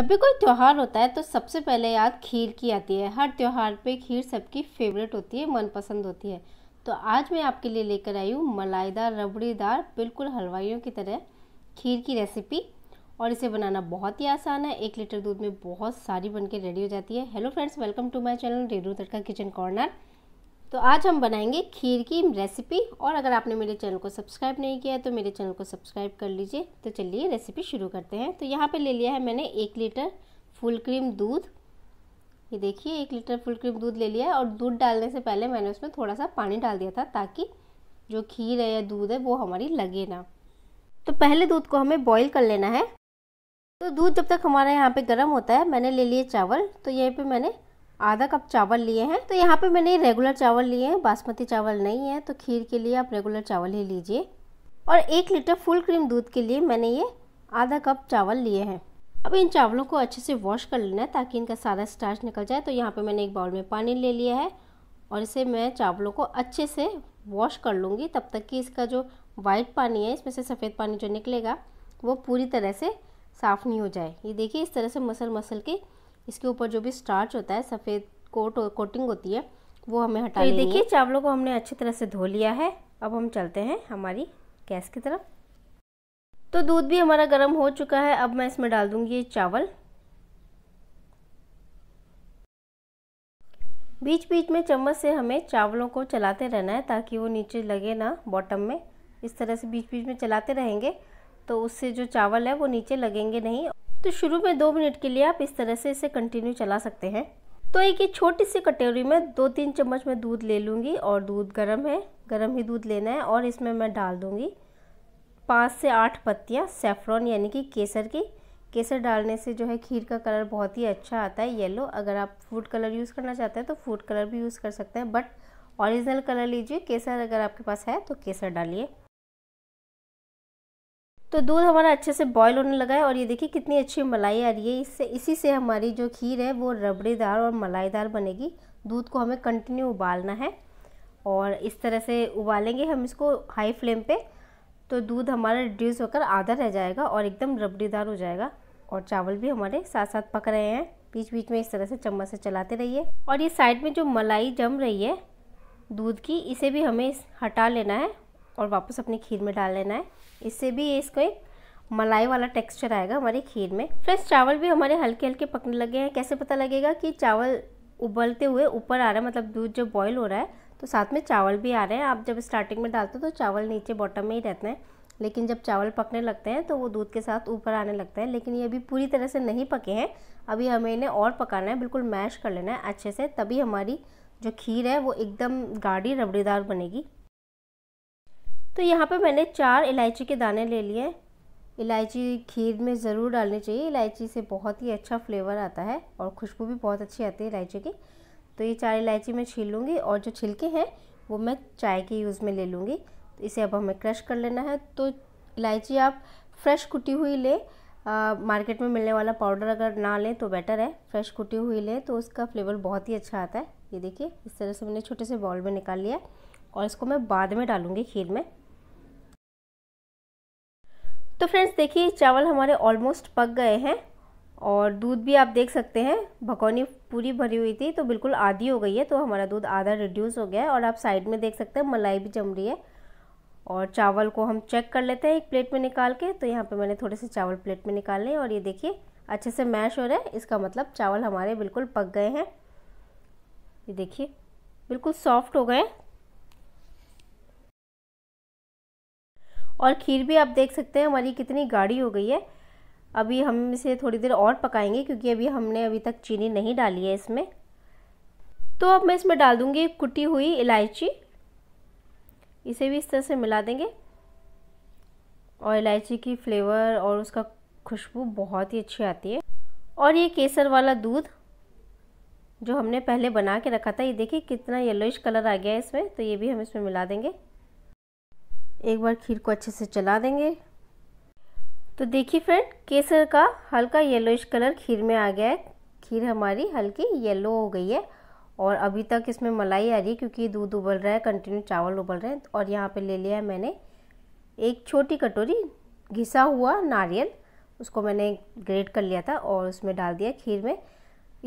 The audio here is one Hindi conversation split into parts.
जब भी कोई त्यौहार होता है तो सबसे पहले याद खीर की आती है हर त्यौहार पे खीर सबकी फेवरेट होती है मनपसंद होती है तो आज मैं आपके लिए लेकर आई हूँ मलाईदार रबड़ीदार बिल्कुल हलवाइयों की तरह खीर की रेसिपी और इसे बनाना बहुत ही आसान है एक लीटर दूध में बहुत सारी बन रेडी हो जाती है hello friends welcome to my channel रेडू तड़का किचन कॉर्नर तो आज हम बनाएंगे खीर की रेसिपी और अगर आपने मेरे चैनल को सब्सक्राइब नहीं किया है तो मेरे चैनल को सब्सक्राइब कर लीजिए तो चलिए रेसिपी शुरू करते हैं तो यहाँ पे ले लिया है मैंने एक लीटर फुल क्रीम दूध ये देखिए एक लीटर फुल क्रीम दूध ले लिया है और दूध डालने से पहले मैंने उसमें थोड़ा सा पानी डाल दिया था ताकि जो खीर है या दूध है वो हमारी लगे ना तो पहले दूध को हमें बॉयल कर लेना है तो दूध जब तक हमारा यहाँ पे गर्म होता है मैंने ले लिए चावल तो यहीं पे मैंने आधा कप चावल लिए हैं तो यहाँ पे मैंने रेगुलर चावल लिए हैं बासमती चावल नहीं है तो खीर के लिए आप रेगुलर चावल ही लीजिए और एक लीटर फुल क्रीम दूध के लिए मैंने ये आधा कप चावल लिए हैं अब इन चावलों को अच्छे से वॉश कर लेना है ताकि इनका सारा स्टार्च निकल जाए तो यहाँ पर मैंने एक बाउल में पानी ले लिया है और इसे मैं चावलों को अच्छे से वॉश कर लूँगी तब तक कि इसका जो वाइट पानी है इसमें से सफ़ेद पानी जो निकलेगा वो पूरी तरह से साफ़ नहीं हो जाए ये देखिए इस तरह से मसल मसल के इसके ऊपर जो भी स्टार्च होता है सफ़ेद कोट और कोटिंग होती है वो हमें हटा तो देखिए चावलों को हमने अच्छी तरह से धो लिया है अब हम चलते हैं हमारी गैस की तरफ तो दूध भी हमारा गर्म हो चुका है अब मैं इसमें डाल दूँगी ये चावल बीच बीच में चम्मच से हमें चावलों को चलाते रहना है ताकि वो नीचे लगे ना बॉटम में इस तरह से बीच बीच में चलाते रहेंगे तो उससे जो चावल है वो नीचे लगेंगे नहीं तो शुरू में दो मिनट के लिए आप इस तरह से इसे कंटिन्यू चला सकते हैं तो एक ये छोटी सी कटोरी में दो तीन चम्मच मैं दूध ले लूँगी और दूध गर्म है गर्म ही दूध लेना है और इसमें मैं डाल दूँगी पाँच से आठ पत्तियाँ सेफ्रॉन यानी कि केसर की केसर डालने से जो है खीर का कलर बहुत ही अच्छा आता है येलो अगर आप फूड कलर यूज़ करना चाहते हैं तो फूड कलर भी यूज़ कर सकते हैं बट ओरिजिनल कलर लीजिए केसर अगर आपके पास है तो केसर डालिए तो दूध हमारा अच्छे से बॉयल होने लगा है और ये देखिए कितनी अच्छी मलाई आ रही है इससे इसी से हमारी जो खीर है वो रबड़ेदार और मलाईदार बनेगी दूध को हमें कंटिन्यू उबालना है और इस तरह से उबालेंगे हम इसको हाई फ्लेम पे तो दूध हमारा रिड्यूस होकर आधा रह जाएगा और एकदम रबड़ीदार हो जाएगा और चावल भी हमारे साथ साथ पक रहे हैं बीच बीच में इस तरह से चम्मच से चलाते रहिए और ये साइड में जो मलाई जम रही है दूध की इसे भी हमें हटा लेना है और वापस अपनी खीर में डाल लेना है इससे भी इसको एक मलाई वाला टेक्सचर आएगा हमारी खीर में फ्रेंड्स चावल भी हमारे हल्के हल्के पकने लगे हैं कैसे पता लगेगा कि चावल उबलते हुए ऊपर आ रहा है मतलब दूध जब बॉयल हो रहा है तो साथ में चावल भी आ रहे हैं आप जब स्टार्टिंग में डालते हो तो चावल नीचे बॉटम में ही रहते हैं लेकिन जब चावल पकने लगते हैं तो वो दूध के साथ ऊपर आने लगता है लेकिन ये अभी पूरी तरह से नहीं पके हैं अभी हमें इन्हें और पकाना है बिल्कुल मैश कर लेना है अच्छे से तभी हमारी जो खीर है वो एकदम गाढ़ी रबड़ीदार बनेगी तो यहाँ पे मैंने चार इलायची के दाने ले लिए इलायची खीर में ज़रूर डालनी चाहिए इलायची से बहुत ही अच्छा फ्लेवर आता है और खुशबू भी बहुत अच्छी आती है इलायची की तो ये चार इलायची मैं छील लूँगी और जो छिलके हैं वो मैं चाय के यूज़ में ले लूँगी तो इसे अब हमें क्रश कर लेना है तो इलायची आप फ्रेश कुटी हुई लें मार्केट में मिलने वाला पाउडर अगर ना लें तो बेटर है फ्रेश कुटी हुई लें तो उसका फ्लेवर बहुत ही अच्छा आता है ये देखिए इस तरह से मैंने छोटे से बॉल में निकाल लिया और इसको मैं बाद में डालूँगी खीर में तो फ्रेंड्स देखिए चावल हमारे ऑलमोस्ट पक गए हैं और दूध भी आप देख सकते हैं भकौनी पूरी भरी हुई थी तो बिल्कुल आधी हो गई है तो हमारा दूध आधा रिड्यूस हो गया है और आप साइड में देख सकते हैं मलाई भी जम रही है और चावल को हम चेक कर लेते हैं एक प्लेट में निकाल के तो यहाँ पे मैंने थोड़े से चावल प्लेट में निकाल लें और ये देखिए अच्छे से मैश हो रहा है इसका मतलब चावल हमारे बिल्कुल पक गए हैं ये देखिए बिल्कुल सॉफ्ट हो गए और खीर भी आप देख सकते हैं हमारी कितनी गाढ़ी हो गई है अभी हम इसे थोड़ी देर और पकाएंगे क्योंकि अभी हमने अभी तक चीनी नहीं डाली है इसमें तो अब मैं इसमें डाल दूँगी कुटी हुई इलायची इसे भी इस तरह से मिला देंगे और इलायची की फ्लेवर और उसका खुशबू बहुत ही अच्छी आती है और ये केसर वाला दूध जो हमने पहले बना के रखा था ये देखिए कितना येलोइश कलर आ गया है इसमें तो ये भी हम इसमें मिला देंगे एक बार खीर को अच्छे से चला देंगे तो देखिए फ्रेंड केसर का हल्का येलोइश कलर खीर में आ गया है खीर हमारी हल्की येलो हो गई है और अभी तक इसमें मलाई आ रही है क्योंकि दूध उबल रहा है कंटिन्यू चावल उबल रहे हैं और यहाँ पे ले लिया है मैंने एक छोटी कटोरी घिसा हुआ नारियल उसको मैंने ग्रेट कर लिया था और उसमें डाल दिया खीर में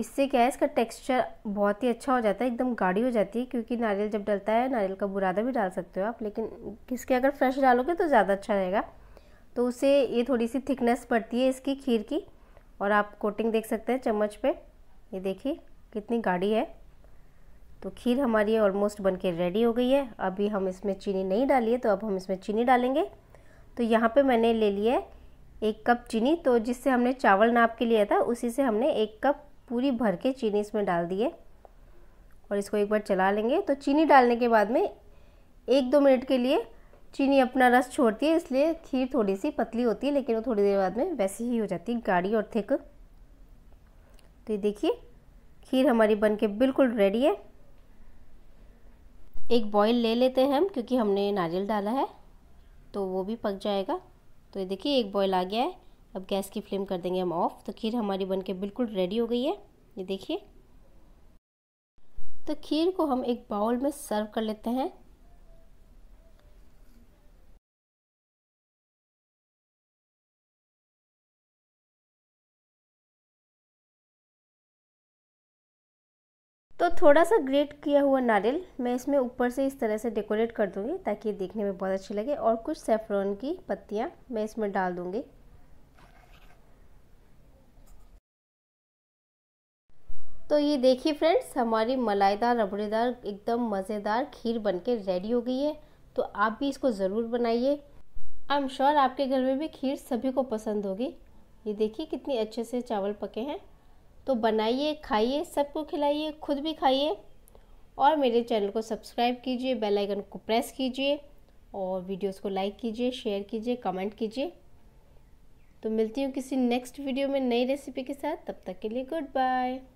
इससे क्या है इसका टेक्सचर बहुत ही अच्छा हो जाता है एकदम गाढ़ी हो जाती है क्योंकि नारियल जब डलता है नारियल का बुरादा भी डाल सकते हो आप लेकिन इसके अगर फ्रेश डालोगे तो ज़्यादा अच्छा रहेगा तो उससे ये थोड़ी सी थिकनेस पड़ती है इसकी खीर की और आप कोटिंग देख सकते हैं चम्मच पे ये देखिए कितनी गाढ़ी है तो खीर हमारी ऑलमोस्ट बन के रेडी हो गई है अभी हम इसमें चीनी नहीं डाली है तो अब हम इसमें चीनी डालेंगे तो यहाँ पर मैंने ले लिया है एक कप चीनी तो जिससे हमने चावल नाप के लिया था उसी से हमने एक कप पूरी भर के चीनी इसमें डाल दिए और इसको एक बार चला लेंगे तो चीनी डालने के बाद में एक दो मिनट के लिए चीनी अपना रस छोड़ती है इसलिए खीर थोड़ी सी पतली होती है लेकिन वो थोड़ी देर बाद में वैसी ही हो जाती है गाढ़ी और थिक तो ये देखिए खीर हमारी बन के बिल्कुल रेडी है एक बॉईल ले लेते हैं हम क्योंकि हमने नारियल डाला है तो वो भी पक जाएगा तो ये देखिए एक बॉईल आ गया है अब गैस की फ्लेम कर देंगे हम ऑफ़ तो खीर हमारी बन के बिल्कुल रेडी हो गई है ये देखिए तो खीर को हम एक बाउल में सर्व कर लेते हैं तो थोड़ा सा ग्रेट किया हुआ नारियल मैं इसमें ऊपर से इस तरह से डेकोरेट कर दूंगी ताकि ये देखने में बहुत अच्छी लगे और कुछ सेफ्रॉन की पत्तियाँ मैं इसमें डाल दूंगी तो ये देखिए फ्रेंड्स हमारी मलाईदार रबड़ेदार एकदम मज़ेदार खीर बनके रेडी हो गई है तो आप भी इसको ज़रूर बनाइए आई एम श्योर आपके घर में भी खीर सभी को पसंद होगी ये देखिए कितनी अच्छे से चावल पके हैं तो बनाइए खाइए सबको खिलाइए खुद भी खाइए और मेरे चैनल को सब्सक्राइब कीजिए बेल आइकन को प्रेस कीजिए और वीडियोस को लाइक कीजिए शेयर कीजिए कमेंट कीजिए तो मिलती हूँ किसी नेक्स्ट वीडियो में नई रेसिपी के साथ तब तक के लिए गुड बाय